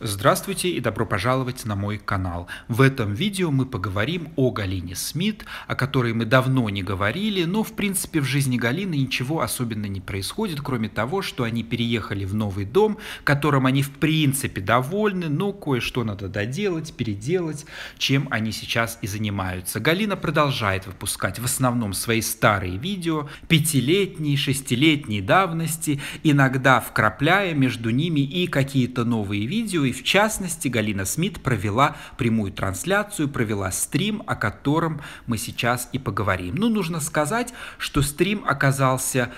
Здравствуйте и добро пожаловать на мой канал. В этом видео мы поговорим о Галине Смит, о которой мы давно не говорили, но в принципе в жизни Галины ничего особенно не происходит, кроме того, что они переехали в новый дом, которым они в принципе довольны, но кое-что надо доделать, переделать, чем они сейчас и занимаются. Галина продолжает выпускать в основном свои старые видео, пятилетней, шестилетней давности, иногда вкрапляя между ними и какие-то новые видео, и в частности, Галина Смит провела прямую трансляцию, провела стрим, о котором мы сейчас и поговорим. Ну, нужно сказать, что стрим оказался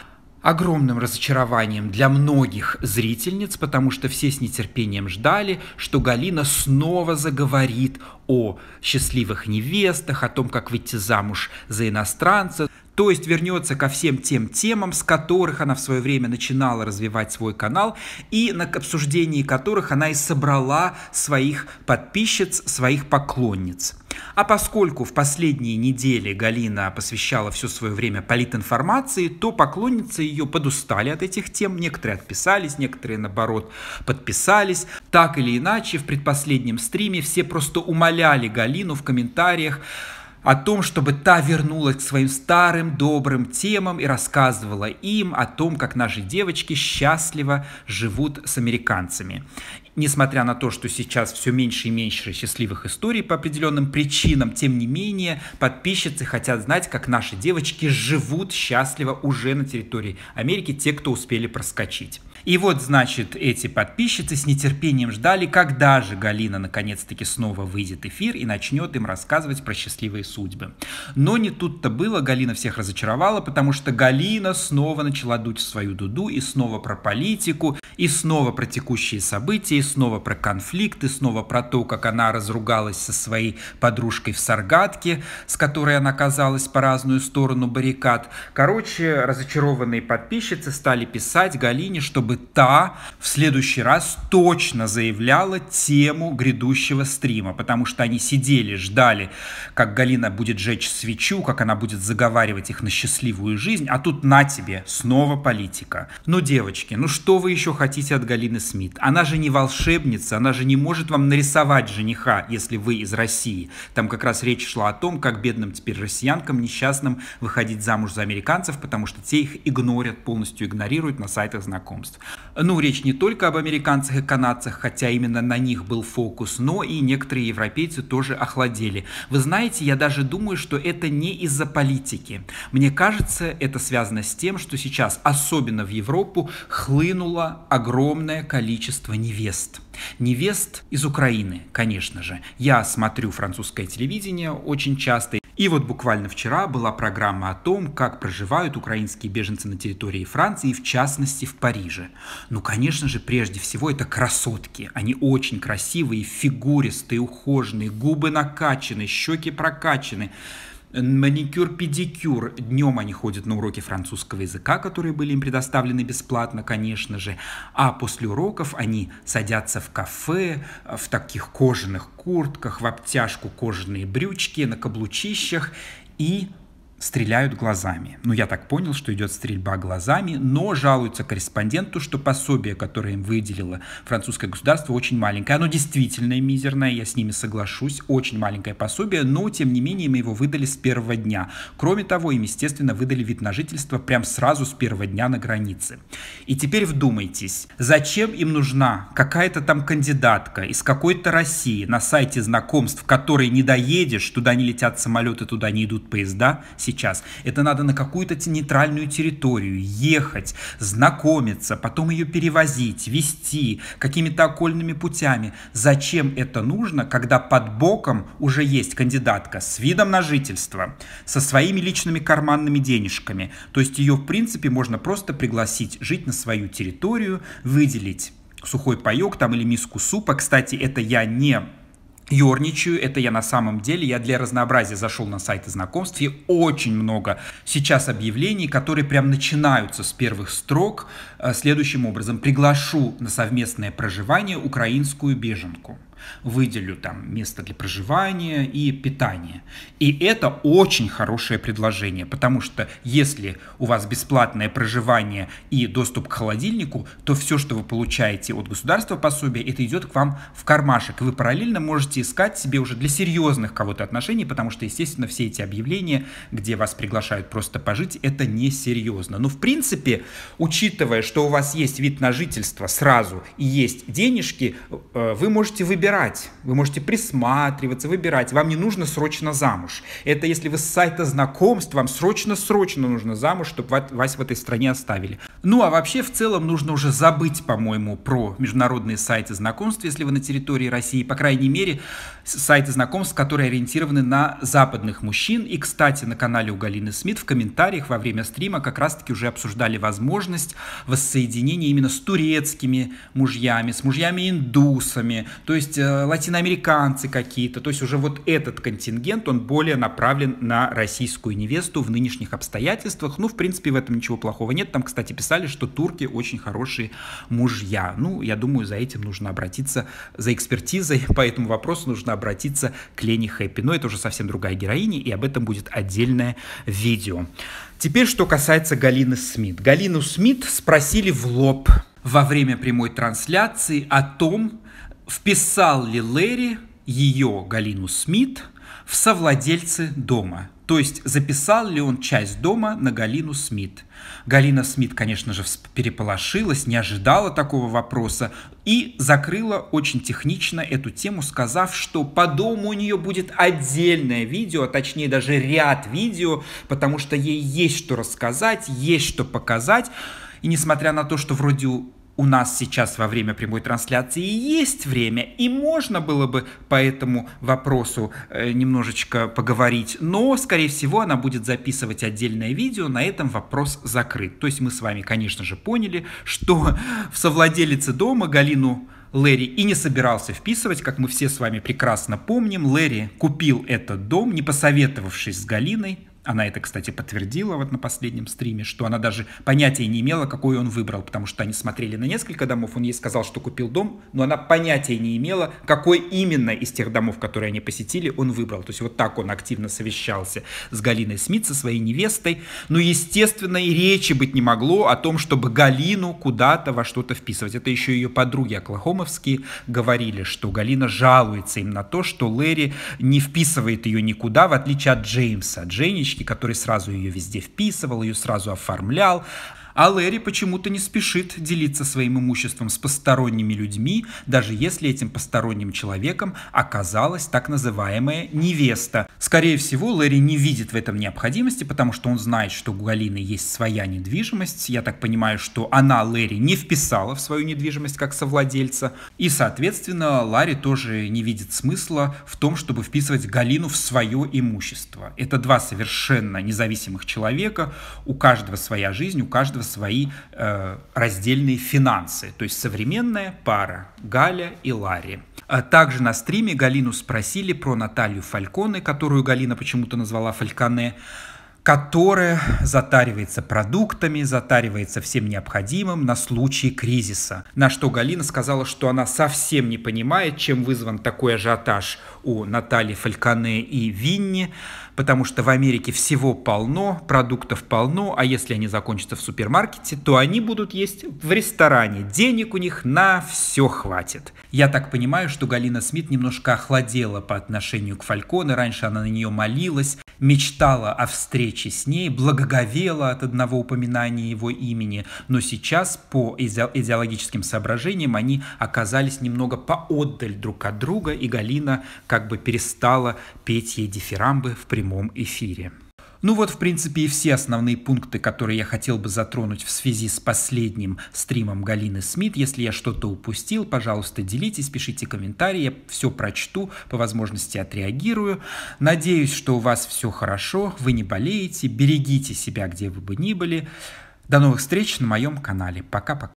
огромным разочарованием для многих зрительниц, потому что все с нетерпением ждали, что Галина снова заговорит о счастливых невестах, о том, как выйти замуж за иностранца, то есть вернется ко всем тем темам, с которых она в свое время начинала развивать свой канал и на обсуждении которых она и собрала своих подписчиц, своих поклонниц. А поскольку в последние недели Галина посвящала все свое время политинформации, то поклонницы ее подустали от этих тем, некоторые отписались, некоторые, наоборот, подписались. Так или иначе, в предпоследнем стриме все просто умоляли Галину в комментариях о том, чтобы та вернулась к своим старым добрым темам и рассказывала им о том, как наши девочки счастливо живут с американцами. Несмотря на то, что сейчас все меньше и меньше счастливых историй по определенным причинам, тем не менее, подписчицы хотят знать, как наши девочки живут счастливо уже на территории Америки, те, кто успели проскочить. И вот, значит, эти подписчицы с нетерпением ждали, когда же Галина наконец-таки снова выйдет эфир и начнет им рассказывать про счастливые судьбы. Но не тут-то было, Галина всех разочаровала, потому что Галина снова начала дуть в свою дуду и снова про политику, и снова про текущие события, и снова про конфликт, и снова про то, как она разругалась со своей подружкой в Саргатке, с которой она оказалась по разную сторону баррикад. Короче, разочарованные подписчицы стали писать Галине, чтобы та в следующий раз точно заявляла тему грядущего стрима, потому что они сидели, ждали, как Галина будет жечь свечу, как она будет заговаривать их на счастливую жизнь, а тут на тебе, снова политика. Ну, девочки, ну что вы еще хотите от Галины Смит? Она же не волшебница, она же не может вам нарисовать жениха, если вы из России. Там как раз речь шла о том, как бедным теперь россиянкам несчастным выходить замуж за американцев, потому что те их игнорят, полностью игнорируют на сайтах знакомств государств. Ну, речь не только об американцах и канадцах, хотя именно на них был фокус, но и некоторые европейцы тоже охладели. Вы знаете, я даже думаю, что это не из-за политики. Мне кажется, это связано с тем, что сейчас, особенно в Европу, хлынуло огромное количество невест. Невест из Украины, конечно же. Я смотрю французское телевидение очень часто. И вот буквально вчера была программа о том, как проживают украинские беженцы на территории Франции, в частности в Париже. Ну, конечно же, прежде всего это красотки. Они очень красивые, фигуристые, ухоженные, губы накачаны, щеки прокачаны маникюр-педикюр. Днем они ходят на уроки французского языка, которые были им предоставлены бесплатно, конечно же. А после уроков они садятся в кафе, э, в таких кожаных куртках, в обтяжку кожаные брючки, на каблучищах и стреляют глазами. Ну, я так понял, что идет стрельба глазами, но жалуются корреспонденту, что пособие, которое им выделило французское государство, очень маленькое. Оно действительно мизерное, я с ними соглашусь, очень маленькое пособие, но, тем не менее, мы его выдали с первого дня. Кроме того, им, естественно, выдали вид на жительство прям сразу с первого дня на границе. И теперь вдумайтесь, зачем им нужна какая-то там кандидатка из какой-то России на сайте знакомств, в которой не доедешь, туда не летят самолеты, туда не идут поезда, сейчас. Это надо на какую-то нейтральную территорию ехать, знакомиться, потом ее перевозить, вести какими-то окольными путями. Зачем это нужно, когда под боком уже есть кандидатка с видом на жительство, со своими личными карманными денежками. То есть ее, в принципе, можно просто пригласить жить на свою территорию, выделить сухой паек там или миску супа. Кстати, это я не ерничаю, это я на самом деле, я для разнообразия зашел на сайты знакомств, и очень много сейчас объявлений, которые прям начинаются с первых строк э, следующим образом. Приглашу на совместное проживание украинскую беженку выделю там место для проживания и питания. И это очень хорошее предложение, потому что если у вас бесплатное проживание и доступ к холодильнику, то все, что вы получаете от государства пособия, это идет к вам в кармашек. вы параллельно можете искать себе уже для серьезных кого-то отношений, потому что, естественно, все эти объявления, где вас приглашают просто пожить, это несерьезно. Но, в принципе, учитывая, что у вас есть вид на жительство сразу и есть денежки, э, вы можете выбирать выбирать, вы можете присматриваться, выбирать. Вам не нужно срочно замуж. Это если вы с сайта знакомств, вам срочно-срочно нужно замуж, чтобы вас в этой стране оставили. Ну а вообще в целом нужно уже забыть, по-моему, про международные сайты знакомств, если вы на территории России, по крайней мере, сайты знакомств, которые ориентированы на западных мужчин. И, кстати, на канале у Галины Смит в комментариях во время стрима как раз-таки уже обсуждали возможность воссоединения именно с турецкими мужьями, с мужьями-индусами, то есть есть э, латиноамериканцы какие-то, то есть уже вот этот контингент, он более направлен на российскую невесту в нынешних обстоятельствах. Ну, в принципе, в этом ничего плохого нет. Там, кстати, писали, что турки очень хорошие мужья. Ну, я думаю, за этим нужно обратиться, за экспертизой по этому вопросу нужно обратиться к Лене Хэппи. Но это уже совсем другая героиня, и об этом будет отдельное видео. Теперь, что касается Галины Смит. Галину Смит спросили в лоб во время прямой трансляции о том, вписал ли Лэри ее, Галину Смит, в совладельцы дома. То есть записал ли он часть дома на Галину Смит. Галина Смит, конечно же, переполошилась, не ожидала такого вопроса и закрыла очень технично эту тему, сказав, что по дому у нее будет отдельное видео, а точнее даже ряд видео, потому что ей есть что рассказать, есть что показать. И несмотря на то, что вроде у нас сейчас во время прямой трансляции есть время, и можно было бы по этому вопросу э, немножечко поговорить, но, скорее всего, она будет записывать отдельное видео, на этом вопрос закрыт. То есть мы с вами, конечно же, поняли, что в совладелице дома Галину Лэри и не собирался вписывать, как мы все с вами прекрасно помним. Лэри купил этот дом, не посоветовавшись с Галиной, она это, кстати, подтвердила вот на последнем стриме, что она даже понятия не имела, какой он выбрал, потому что они смотрели на несколько домов, он ей сказал, что купил дом, но она понятия не имела, какой именно из тех домов, которые они посетили, он выбрал. То есть вот так он активно совещался с Галиной Смит, со своей невестой. Но, ну, естественно, и речи быть не могло о том, чтобы Галину куда-то во что-то вписывать. Это еще ее подруги оклахомовские говорили, что Галина жалуется им на то, что Лэри не вписывает ее никуда, в отличие от Джеймса. Джейнич электрички, который сразу ее везде вписывал, ее сразу оформлял, а Лэри почему-то не спешит делиться своим имуществом с посторонними людьми, даже если этим посторонним человеком оказалась так называемая невеста. Скорее всего, Лэри не видит в этом необходимости, потому что он знает, что у Галины есть своя недвижимость. Я так понимаю, что она Лэри не вписала в свою недвижимость как совладельца. И, соответственно, Ларри тоже не видит смысла в том, чтобы вписывать Галину в свое имущество. Это два совершенно независимых человека, у каждого своя жизнь, у каждого свои э, раздельные финансы, то есть современная пара Галя и Ларри. А также на стриме Галину спросили про Наталью Фальконе, которую Галина почему-то назвала Фальконе которая затаривается продуктами, затаривается всем необходимым на случай кризиса. На что Галина сказала, что она совсем не понимает, чем вызван такой ажиотаж у Натальи Фальконе и Винни, потому что в Америке всего полно, продуктов полно, а если они закончатся в супермаркете, то они будут есть в ресторане. Денег у них на все хватит. Я так понимаю, что Галина Смит немножко охладела по отношению к Фальконе. Раньше она на нее молилась, мечтала о встрече с ней, благоговела от одного упоминания его имени. Но сейчас по идеологическим соображениям они оказались немного поотдаль друг от друга, и Галина как бы перестала петь ей дифирамбы в прямом эфире. Ну вот, в принципе, и все основные пункты, которые я хотел бы затронуть в связи с последним стримом Галины Смит. Если я что-то упустил, пожалуйста, делитесь, пишите комментарии, я все прочту, по возможности отреагирую. Надеюсь, что у вас все хорошо, вы не болеете, берегите себя, где вы бы ни были. До новых встреч на моем канале. Пока-пока.